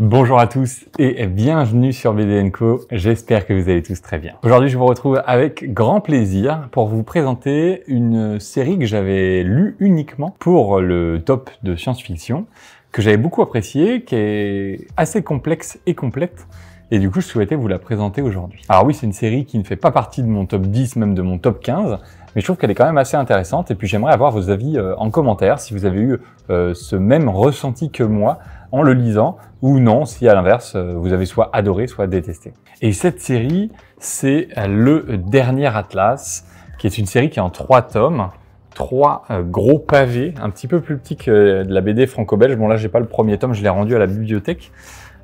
Bonjour à tous et bienvenue sur BDNCo. J'espère que vous allez tous très bien. Aujourd'hui, je vous retrouve avec grand plaisir pour vous présenter une série que j'avais lue uniquement pour le top de science-fiction, que j'avais beaucoup apprécié, qui est assez complexe et complète. Et du coup, je souhaitais vous la présenter aujourd'hui. Alors oui, c'est une série qui ne fait pas partie de mon top 10, même de mon top 15, mais je trouve qu'elle est quand même assez intéressante. Et puis j'aimerais avoir vos avis euh, en commentaire, si vous avez eu euh, ce même ressenti que moi en le lisant, ou non, si à l'inverse, euh, vous avez soit adoré, soit détesté. Et cette série, c'est euh, le dernier Atlas, qui est une série qui est en trois tomes, trois euh, gros pavés, un petit peu plus petits que de la BD franco-belge. Bon là, j'ai pas le premier tome, je l'ai rendu à la bibliothèque,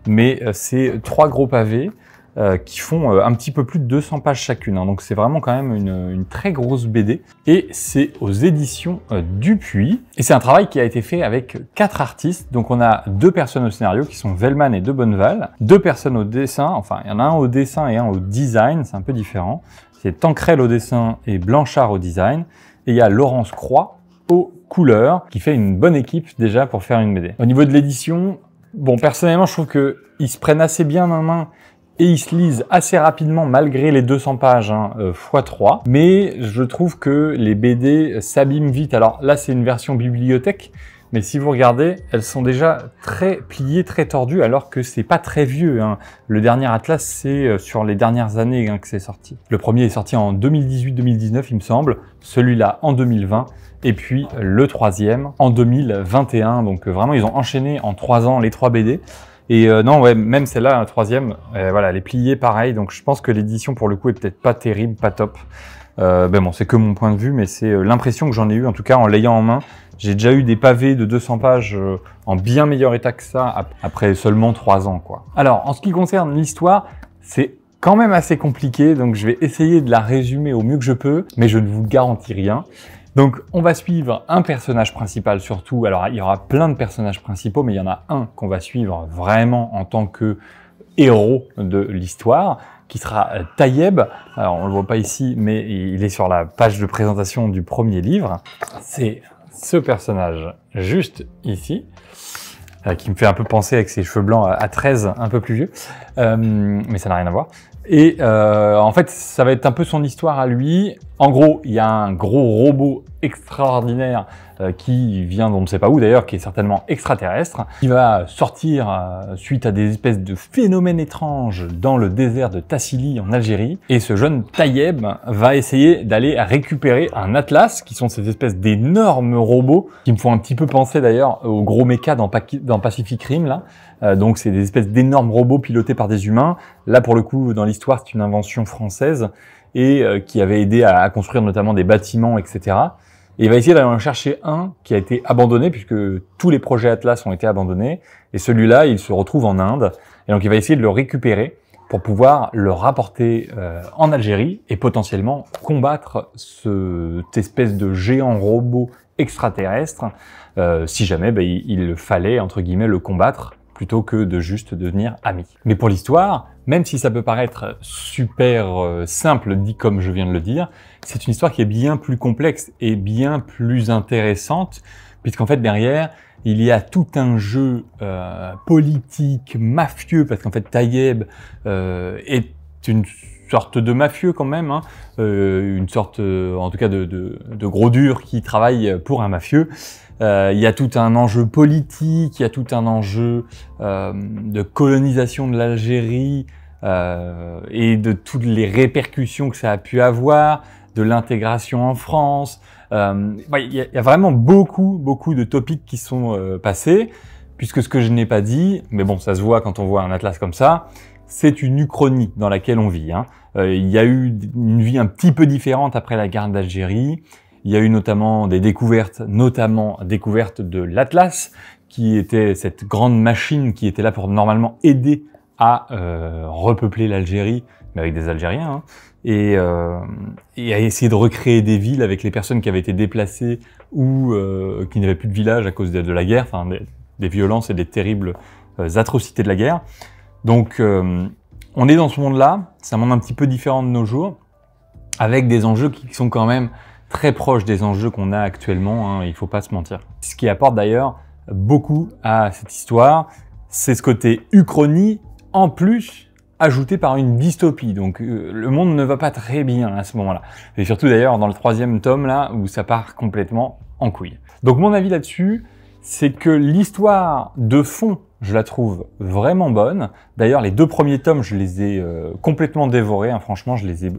mais c'est trois gros pavés euh, qui font euh, un petit peu plus de 200 pages chacune. Hein. donc c'est vraiment quand même une, très grosse BD. Et c'est aux éditions euh, Dupuis. Et c'est un travail qui a été fait avec quatre artistes. Donc on a deux personnes au scénario qui sont Velman et De Bonneval. Deux personnes au dessin. Enfin, il y en a un au dessin et un au design. C'est un peu différent. C'est Tancrel au dessin et Blanchard au design. Et il y a Laurence Croix aux couleurs, qui fait une bonne équipe déjà pour faire une BD. Au niveau de l'édition, bon, personnellement, je trouve que ils se prennent assez bien en main et ils se lisent assez rapidement malgré les 200 pages x3 hein, euh, mais je trouve que les BD s'abîment vite alors là c'est une version bibliothèque mais si vous regardez, elles sont déjà très pliées, très tordues, alors que c'est pas très vieux. Hein. Le dernier Atlas, c'est euh, sur les dernières années hein, que c'est sorti. Le premier est sorti en 2018-2019, il me semble, celui-là en 2020, et puis euh, le troisième en 2021. Donc vraiment, ils ont enchaîné en trois ans les trois BD. Et euh, non, ouais, même celle-là, un troisième, euh, voilà, elle est pliée pareil. Donc je pense que l'édition pour le coup est peut-être pas terrible, pas top. Euh, ben bon, c'est que mon point de vue, mais c'est euh, l'impression que j'en ai eu en tout cas en l'ayant en main. J'ai déjà eu des pavés de 200 pages en bien meilleur état que ça après seulement 3 ans, quoi. Alors, en ce qui concerne l'histoire, c'est quand même assez compliqué, donc je vais essayer de la résumer au mieux que je peux, mais je ne vous garantis rien. Donc on va suivre un personnage principal surtout. Alors il y aura plein de personnages principaux, mais il y en a un qu'on va suivre vraiment en tant que héros de l'histoire, qui sera euh, Taïeb. Alors on le voit pas ici, mais il est sur la page de présentation du premier livre. C'est ce personnage juste ici euh, qui me fait un peu penser avec ses cheveux blancs euh, à 13, un peu plus vieux, mais ça n'a rien à voir. Et en fait, ça va être un peu son histoire à lui, en gros, il y a un gros robot extraordinaire euh, qui vient d'on ne sait pas où d'ailleurs, qui est certainement extraterrestre, qui va sortir euh, suite à des espèces de phénomènes étranges dans le désert de Tassili en Algérie. Et ce jeune Taïeb va essayer d'aller récupérer un atlas, qui sont ces espèces d'énormes robots, qui me font un petit peu penser d'ailleurs au gros méca dans, Pacific Rim là. Euh, donc c'est des espèces d'énormes robots pilotés par des humains. Là pour le coup, dans l'histoire, c'est une invention française et euh, qui avait aidé à, construire notamment des bâtiments, etc. Et il va essayer d'aller en chercher un qui a été abandonné puisque tous les projets Atlas ont été abandonnés et celui-là, il se retrouve en Inde et donc il va essayer de le récupérer pour pouvoir le rapporter euh, en Algérie et potentiellement combattre cette espèce de géant robot extraterrestre, euh, si jamais ben, il, il, fallait, entre guillemets, le combattre plutôt que de juste devenir ami. Mais pour l'histoire, même si ça peut paraître super euh, simple dit comme je viens de le dire, c'est une histoire qui est bien plus complexe et bien plus intéressante, puisqu'en fait derrière, il y a tout un jeu euh, politique, mafieux, parce qu'en fait Taïeb euh, est une de mafieux quand même, hein. euh, une sorte, euh, en tout cas, de, gros dur qui travaille pour un mafieux. Euh, il y a tout un enjeu politique, il y a tout un enjeu de colonisation de l'Algérie et de toutes les répercussions que ça a pu avoir, de l'intégration en France. il y, a vraiment beaucoup, beaucoup de topics qui sont passés, puisque ce que je n'ai pas dit, mais bon, ça se voit quand on voit un atlas comme ça, c'est une uchronie dans laquelle on vit. Hein. Euh, il y a eu une vie un petit peu différente après la guerre d'Algérie. Il y a eu notamment des découvertes, notamment découverte de l'Atlas, qui était cette grande machine qui était là pour normalement aider à euh, repeupler l'Algérie, mais avec des Algériens, hein. et, euh, et, à essayer de recréer des villes avec les personnes qui avaient été déplacées ou euh, qui n'avaient plus de village à cause de, la guerre, enfin des, violences et des terribles atrocités de la guerre. Donc, euh, on est dans ce monde-là. C'est un monde un petit peu différent de nos jours, avec des enjeux qui sont quand même très proches des enjeux qu'on a actuellement. Hein, il ne faut pas se mentir. Ce qui apporte d'ailleurs beaucoup à cette histoire, c'est ce côté uchronie en plus ajouté par une dystopie. Donc euh, le monde ne va pas très bien à ce moment-là. Et surtout d'ailleurs dans le troisième tome là où ça part complètement en couille. Donc mon avis là-dessus, c'est que l'histoire de fond je la trouve vraiment bonne. D'ailleurs, les deux premiers tomes, je les ai euh, complètement dévorés. Hein. Franchement, je les ai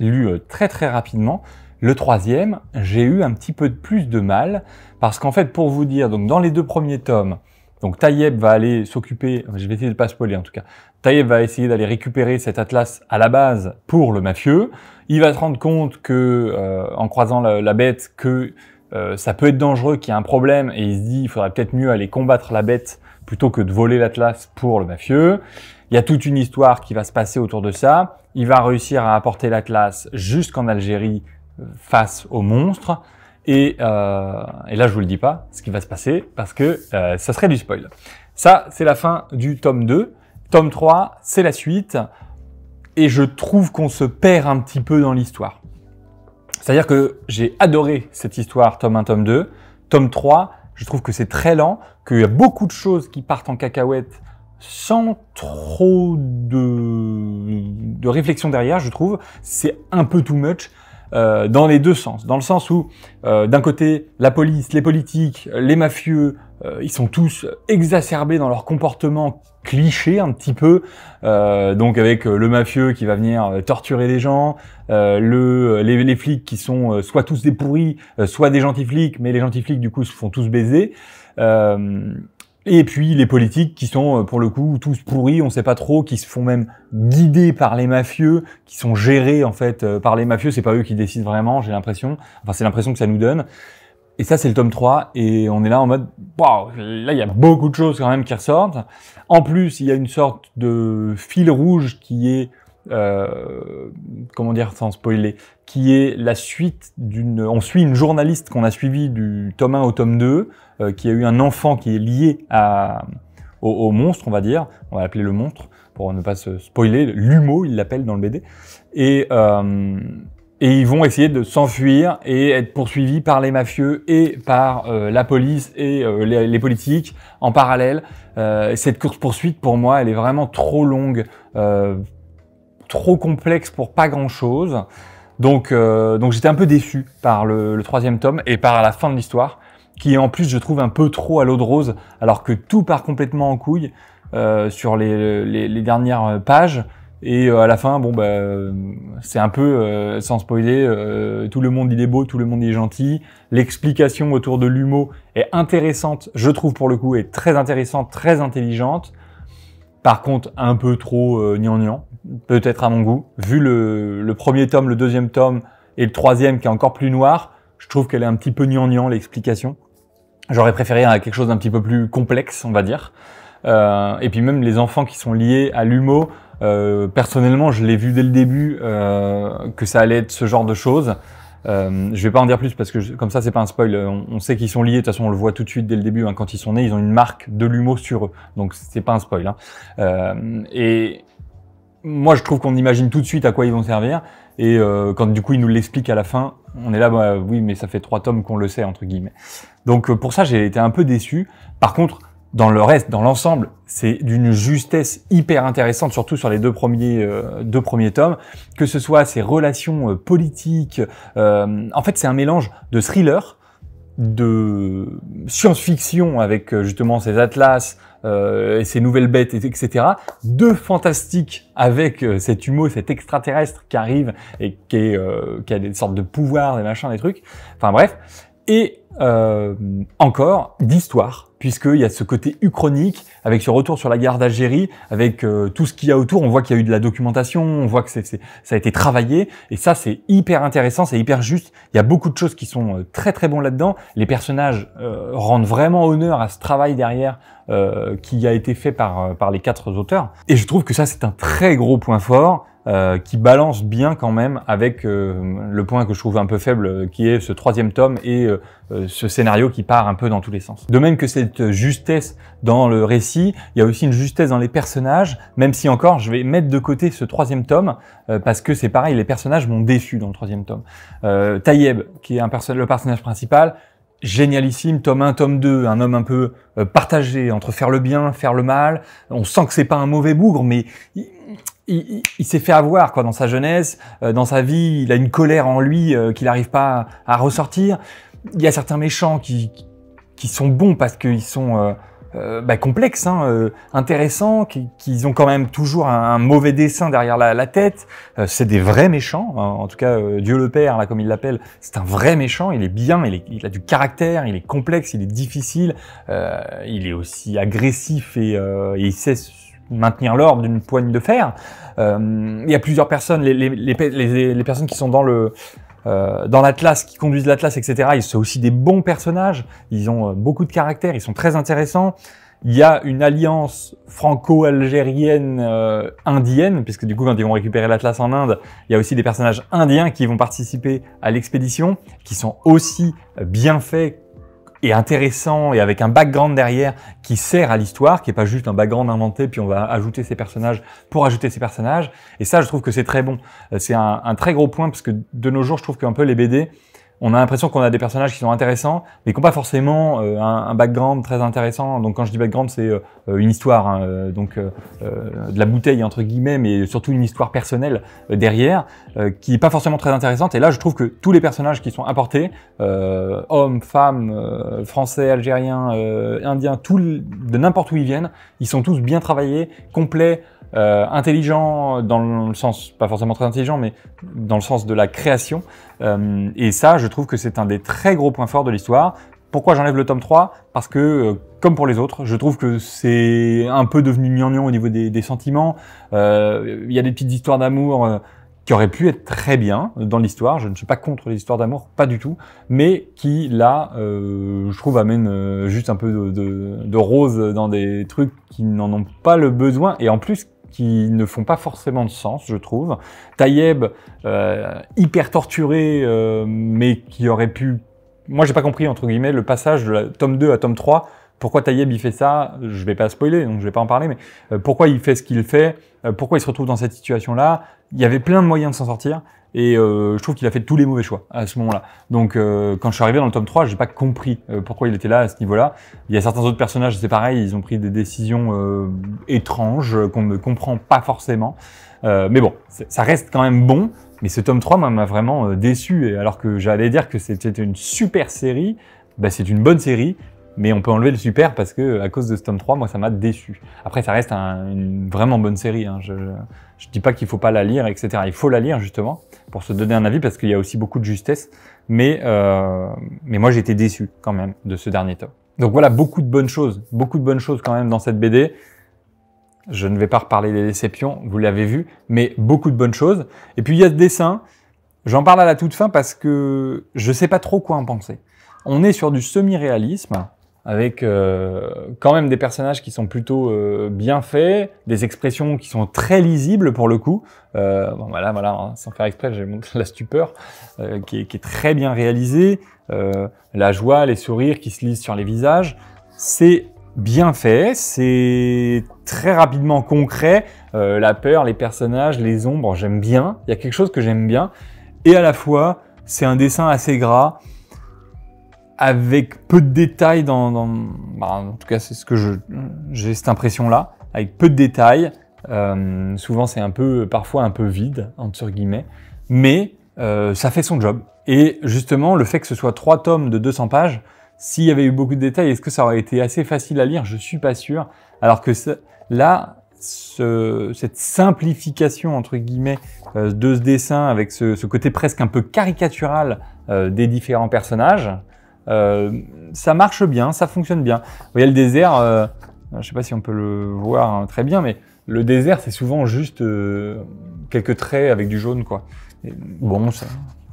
lus euh, très très rapidement. Le troisième, j'ai eu un petit peu plus de mal parce qu'en fait, pour vous dire, donc dans les deux premiers tomes, donc Taïeb va aller s'occuper, je vais essayer de pas spoiler en tout cas, Taïeb va essayer d'aller récupérer cet atlas à la base pour le mafieux. Il va se rendre compte que, euh, en croisant la bête, que euh, ça peut être dangereux, qu'il y ait un problème, et il se dit il faudrait peut-être mieux aller combattre la bête plutôt que de voler l'Atlas pour le mafieux. Il y a toute une histoire qui va se passer autour de ça. Il va réussir à apporter l'Atlas jusqu'en Algérie euh, face au monstre, Et, euh, et, là, je vous le dis pas, ce qui va se passer, parce que euh, ça serait du spoil. Ça, c'est la fin du tome 2. Tome 3, c'est la suite. Et je trouve qu'on se perd un petit peu dans l'histoire. C'est-à-dire que j'ai adoré cette histoire, tome 1, tome 2. Tome 3, je trouve que c'est très lent, qu'il y a beaucoup de choses qui partent en cacahuète sans trop de, de réflexion derrière, je trouve. C'est un peu too much. Euh, dans les deux sens, dans le sens où euh, d'un côté la police, les politiques, les mafieux, euh, ils sont tous exacerbés dans leur comportement cliché un petit peu, euh, donc avec euh, le mafieux qui va venir torturer les gens, euh, le, les, flics qui sont soit tous des pourris, soit des gentils flics, mais les gentils flics du coup se font tous baiser. et puis les politiques qui sont pour le coup tous pourris, on sait pas trop, qui se font même guider par les mafieux, qui sont gérés en fait par les mafieux, c'est pas eux qui décident vraiment, j'ai l'impression, enfin c'est l'impression que ça nous donne. Et ça, c'est le tome 3. Et on est là en mode, waouh, là, il y a beaucoup de choses quand même qui ressortent. En plus, il y a une sorte de fil rouge qui est, euh, comment dire sans spoiler, qui est la suite d'une... On suit une journaliste qu'on a suivie du tome 1 au tome 2, euh, qui a eu un enfant qui est lié à, au, monstre, on va dire. On va l'appeler le monstre pour ne pas se spoiler. L'humo, il l'appelle dans le BD. Et... Euh, et ils vont essayer de s'enfuir et être poursuivis par les mafieux et par euh, la police et euh, les, politiques en parallèle. Euh, cette course-poursuite, pour moi, elle est vraiment trop longue, trop complexe pour pas grand-chose. Donc, donc j'étais un peu déçu par le, troisième tome et par la fin de l'histoire, qui en plus, je trouve, un peu trop à l'eau de rose, alors que tout part complètement en couille sur les dernières pages. Et euh, à la fin, bon, bah, c'est un peu, euh, sans spoiler, euh, tout le monde il est beau, tout le monde il est gentil. L'explication autour de l'humo est intéressante, je trouve pour le coup, est très intéressante, très intelligente. Par contre, un peu trop euh, peut-être à mon goût. Vu le, premier tome, le deuxième tome et le troisième qui est encore plus noir, je trouve qu'elle est un petit peu gnangnan l'explication. J'aurais préféré quelque chose d'un petit peu plus complexe, on va dire. et puis même les enfants qui sont liés à l'humo, euh, personnellement, je l'ai vu dès le début euh, que ça allait être ce genre de choses. Euh, je vais pas en dire plus parce que comme ça c'est pas un spoil. Euh, on, sait qu'ils sont liés. De toute façon, on le voit tout de suite dès le début. Hein. quand ils sont nés, ils ont une marque de l'humour sur eux. Donc c'est pas un spoil. Hein. et moi, je trouve qu'on imagine tout de suite à quoi ils vont servir. Et quand du coup ils nous l'expliquent à la fin, on est là, bah, oui, mais ça fait trois tomes qu'on le sait entre guillemets. Donc pour ça, j'ai été un peu déçu. Par contre, dans le reste, dans l'ensemble, c'est d'une justesse hyper intéressante, surtout sur les deux premiers, euh, deux premiers tomes, que ce soit ses relations euh, politiques. Euh, en fait, c'est un mélange de thriller, de science-fiction avec justement ses atlas et ses nouvelles bêtes, etc. De fantastique avec cet humo, cet extraterrestre qui arrive et qui, est, qui a des sortes de pouvoirs, des machins, des trucs. Enfin bref. Et euh, encore d'histoire, puisqu'il y a ce côté uchronique, avec ce retour sur la guerre d'Algérie, avec euh, tout ce qu'il y a autour. On voit qu'il y a eu de la documentation, on voit que c'est, ça a été travaillé, et ça c'est hyper intéressant, c'est hyper juste. Il y a beaucoup de choses qui sont euh, très très bons là-dedans. Les personnages rendent vraiment honneur à ce travail derrière qui a été fait par, par les quatre auteurs. Et je trouve que ça c'est un très gros point fort. qui balance bien quand même avec le point que je trouve un peu faible, qui est ce troisième tome et euh, ce scénario qui part un peu dans tous les sens. De même que cette justesse dans le récit, il y a aussi une justesse dans les personnages, même si encore je vais mettre de côté ce troisième tome, euh, parce que c'est pareil, les personnages m'ont déçu dans le troisième tome. Euh, Taïeb, qui est un le personnage principal, génialissime, tome 1, tome 2, un homme un peu euh, partagé entre faire le bien, faire le mal, on sent que c'est pas un mauvais bougre, mais il, s'est fait avoir quoi dans sa jeunesse, dans sa vie, il a une colère en lui qu'il n'arrive pas à ressortir il y a certains méchants qui, qui sont bons parce qu'ils sont euh, euh bah, complexes, hein, euh, intéressants, qu'ils ont quand même toujours un, mauvais dessin derrière la, tête. Euh, c'est des vrais méchants, hein. en tout cas Dieu le Père, là comme il l'appelle, c'est un vrai méchant, il est bien, il, il, a du caractère, il est complexe, il est difficile, il est aussi agressif et, il sait maintenir l'ordre d'une poigne de fer. il y a plusieurs personnes, les, les, les personnes qui sont dans le... Euh, dans l'Atlas, qui conduisent l'Atlas, etc. Ils sont aussi des bons personnages. Ils ont euh, beaucoup de caractère. Ils sont très intéressants. Il y a une alliance franco-algérienne euh, indienne, puisque du coup, quand ils vont récupérer l'Atlas en Inde, il y a aussi des personnages indiens qui vont participer à l'expédition, qui sont aussi bien faits et intéressant et avec un background derrière qui sert à l'histoire, qui est pas juste un background inventé, puis on va ajouter ces personnages pour ajouter ces personnages. Et ça, je trouve que c'est très bon. Euh, c'est un, un, très gros point parce que de nos jours, je trouve qu'un peu les BD, on a l'impression qu'on a des personnages qui sont intéressants, mais qui n'ont pas forcément euh, un, background très intéressant. Donc quand je dis background, c'est euh, euh, une histoire, hein, donc de la bouteille entre guillemets, mais surtout une histoire personnelle derrière, qui n'est pas forcément très intéressante. Et là, je trouve que tous les personnages qui sont apportés, hommes, femmes, français, algériens, indiens, tout, de n'importe où ils viennent, ils sont tous bien travaillés, complets. Euh, intelligent dans le sens, pas forcément très intelligent, mais dans le sens de la création. Euh, et ça, je trouve que c'est un des très gros points forts de l'histoire. Pourquoi j'enlève le tome 3 Parce que, euh, comme pour les autres, je trouve que c'est un peu devenu gnangnan au niveau des, sentiments. Il y a des petites histoires d'amour qui auraient pu être très bien dans l'histoire. Je ne suis pas contre les histoires d'amour, pas du tout, mais qui là, je trouve, amène juste un peu de, de, de, rose dans des trucs qui n'en ont pas le besoin et en plus qui ne font pas forcément de sens, je trouve. Taïeb, euh, hyper torturé, euh, mais qui aurait pu... Moi, j'ai pas compris, entre guillemets, le passage de la... tome 2 à tome 3. Pourquoi Taïeb, il fait ça Je vais pas spoiler, donc je vais pas en parler, mais euh, pourquoi il fait ce qu'il fait Pourquoi il se retrouve dans cette situation-là Il y avait plein de moyens de s'en sortir. Et euh, je trouve qu'il a fait tous les mauvais choix à ce moment-là. Donc euh, quand je suis arrivé dans le tome 3, j'ai pas compris euh, pourquoi il était là à ce niveau-là. Il y a certains autres personnages, c'est pareil, ils ont pris des décisions euh, étranges euh, qu'on ne comprend pas forcément. mais bon, ça reste quand même bon. Mais ce tome 3 m'a vraiment déçu. Et alors que j'allais dire que c'était une super série, bah, c'est une bonne série. Mais on peut enlever le super parce que à cause de ce tome 3, moi ça m'a déçu. Après, ça reste une vraiment bonne série. Hein. Je, je, je dis pas qu'il faut pas la lire, etc. Il faut la lire justement pour se donner un avis parce qu'il y a aussi beaucoup de justesse. Mais, euh, mais moi, j'étais déçu quand même de ce dernier tome. Donc voilà, beaucoup de bonnes choses, beaucoup de bonnes choses quand même dans cette BD. Je ne vais pas reparler des déceptions, vous l'avez vu, mais beaucoup de bonnes choses. Et puis il y a ce dessin. J'en parle à la toute fin parce que je ne sais pas trop quoi en penser. On est sur du semi-réalisme avec euh, quand même des personnages qui sont plutôt euh, bien faits, des expressions qui sont très lisibles pour le coup. Euh, bon, voilà, voilà, hein, sans faire exprès, j'ai montré la stupeur euh, qui est, qui, est, très bien réalisée, la joie, les sourires qui se lisent sur les visages. C'est bien fait, c'est très rapidement concret. la peur, les personnages, les ombres, j'aime bien. Il y a quelque chose que j'aime bien. Et à la fois, c'est un dessin assez gras avec peu de détails dans, dans bah, en tout cas c'est ce que je j'ai cette impression là avec peu de détails euh, souvent c'est un peu parfois un peu vide entre guillemets mais euh, ça fait son job et justement le fait que ce soit trois tomes de 200 pages s'il y avait eu beaucoup de détails est-ce que ça aurait été assez facile à lire je suis pas sûr alors que là ce, cette simplification entre guillemets euh, de ce dessin avec ce, ce, côté presque un peu caricatural euh, des différents personnages euh, ça marche bien, ça fonctionne bien. Vous voyez le désert, euh, je ne sais pas si on peut le voir hein, très bien, mais le désert, c'est souvent juste euh, quelques traits avec du jaune, quoi. bon, ça,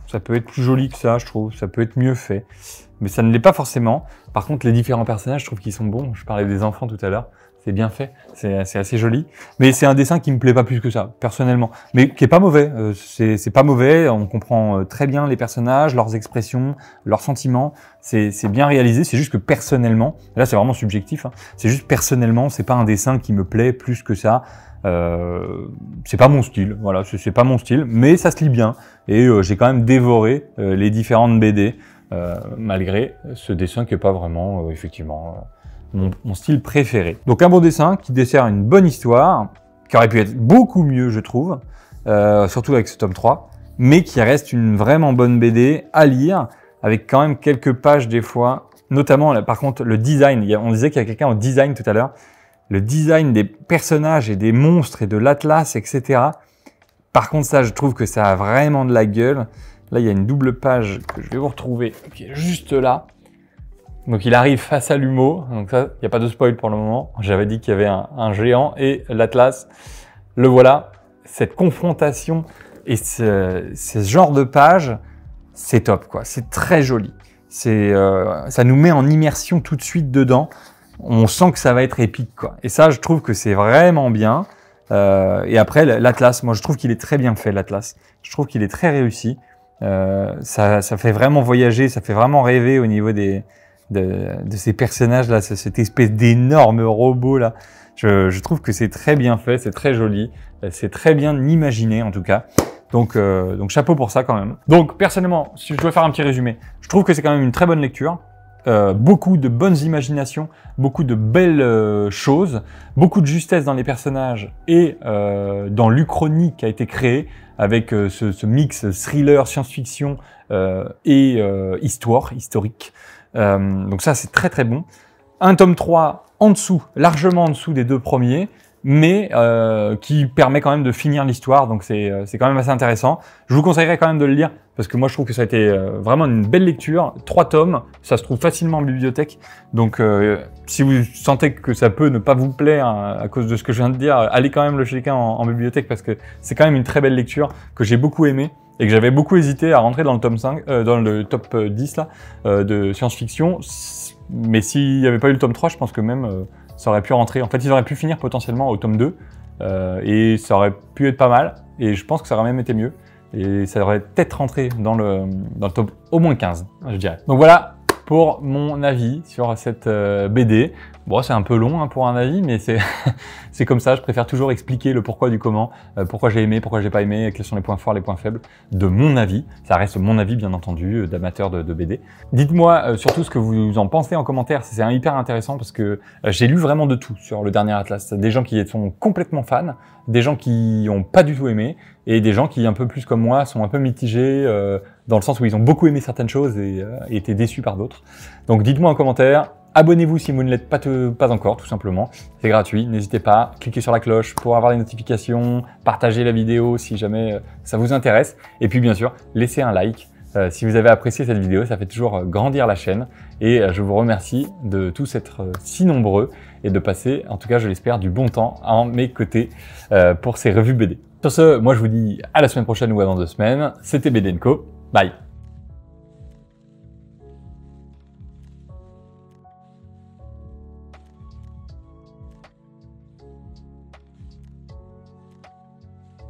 ça, peut être plus joli que ça, je trouve. Ça peut être mieux fait. Mais ça ne l'est pas forcément. Par contre, les différents personnages, je trouve qu'ils sont bons. Je parlais des enfants tout à l'heure c'est bien fait, c'est assez joli. Mais c'est un dessin qui me plaît pas plus que ça, personnellement. Mais qui est pas mauvais, euh, c'est pas mauvais, on comprend euh, très bien les personnages, leurs expressions, leurs sentiments, c'est bien réalisé, c'est juste que personnellement, là c'est vraiment subjectif, hein. c'est juste personnellement, c'est pas un dessin qui me plaît plus que ça. Euh, c'est pas mon style, voilà, c'est pas mon style, mais ça se lit bien. Et euh, j'ai quand même dévoré les différentes BD, malgré ce dessin qui est pas vraiment, effectivement mon, style préféré. Donc un bon dessin qui dessert une bonne histoire, qui aurait pu être beaucoup mieux je trouve, euh, surtout avec ce tome 3, mais qui reste une vraiment bonne BD à lire, avec quand même quelques pages des fois, notamment par contre le design, on disait qu'il y a quelqu'un en design tout à l'heure, le design des personnages et des monstres et de l'atlas, etc. Par contre ça je trouve que ça a vraiment de la gueule. Là il y a une double page que je vais vous retrouver, qui est juste là, donc il arrive face à l'Humo, donc ça, il n'y a pas de spoil pour le moment. J'avais dit qu'il y avait un, un géant et l'Atlas. Le voilà, cette confrontation et ce, ce genre de page, c'est top, quoi. C'est très joli. C'est, euh, ça nous met en immersion tout de suite dedans. On sent que ça va être épique, quoi. Et ça, je trouve que c'est vraiment bien. Euh, et après, l'Atlas, moi, je trouve qu'il est très bien fait, l'Atlas. Je trouve qu'il est très réussi. Euh, ça, ça fait vraiment voyager, ça fait vraiment rêver au niveau des, de, ces personnages-là, cette espèce d'énorme robot là. Je, trouve que c'est très bien fait, c'est très joli, euh, c'est très bien imaginé en tout cas. Donc, euh, donc chapeau pour ça quand même. Donc personnellement, si je dois faire un petit résumé, je trouve que c'est quand même une très bonne lecture. Euh, beaucoup de bonnes imaginations, beaucoup de belles choses, beaucoup de justesse dans les personnages et dans l'Uchronie qui a été créée avec ce, mix thriller, science-fiction et histoire, historique. Euh, donc ça, c'est très très bon. Un tome 3 en dessous, largement en dessous des deux premiers, mais euh, qui permet quand même de finir l'histoire, donc euh, c'est quand même assez intéressant. Je vous conseillerais quand même de le lire, parce que moi je trouve que ça a été euh, vraiment une belle lecture, trois tomes, ça se trouve facilement en bibliothèque, donc euh, si vous sentez que ça peut ne pas vous plaire hein, à cause de ce que je viens de dire, allez quand même le chez en, bibliothèque, parce que c'est quand même une très belle lecture que j'ai beaucoup aimé, et que j'avais beaucoup hésité à rentrer dans le tome 5, euh, dans le top 10 là, de science-fiction. Mais s'il n'y avait pas eu le tome 3, je pense que même ça aurait pu rentrer. En fait, ils auraient pu finir potentiellement au tome 2, euh, et ça aurait pu être pas mal, et je pense que ça aurait même été mieux. Et ça aurait peut-être rentré dans le, dans le top au moins 15, je dirais. Donc voilà, pour mon avis sur cette euh, BD. Bon, c'est un peu long hein, pour un avis, mais c'est comme ça. Je préfère toujours expliquer le pourquoi du comment, euh, pourquoi j'ai aimé, pourquoi j'ai pas aimé, quels sont les points forts, les points faibles, de mon avis. Ça reste mon avis, bien entendu, euh, d'amateur de, BD. Dites-moi surtout ce que vous en pensez en commentaire. C'est hyper intéressant parce que j'ai lu vraiment de tout sur le dernier Atlas. Des gens qui sont complètement fans, des gens qui ont pas du tout aimé, et des gens qui, un peu plus comme moi, sont un peu mitigés, dans le sens où ils ont beaucoup aimé certaines choses euh, et, étaient déçus par d'autres. Donc dites-moi en commentaire, abonnez-vous si vous ne l'êtes pas, pas encore, tout simplement. C'est gratuit, n'hésitez pas, cliquez sur la cloche pour avoir les notifications, partagez la vidéo si jamais euh, ça vous intéresse, et puis bien sûr, laissez un like. Euh, si vous avez apprécié cette vidéo, ça fait toujours grandir la chaîne et je vous remercie de tous être si nombreux et de passer, en tout cas je l'espère, du bon temps à mes côtés pour ces revues BD. Sur ce, moi je vous dis à la semaine prochaine ou avant deux semaines. C'était BDNCO. Bye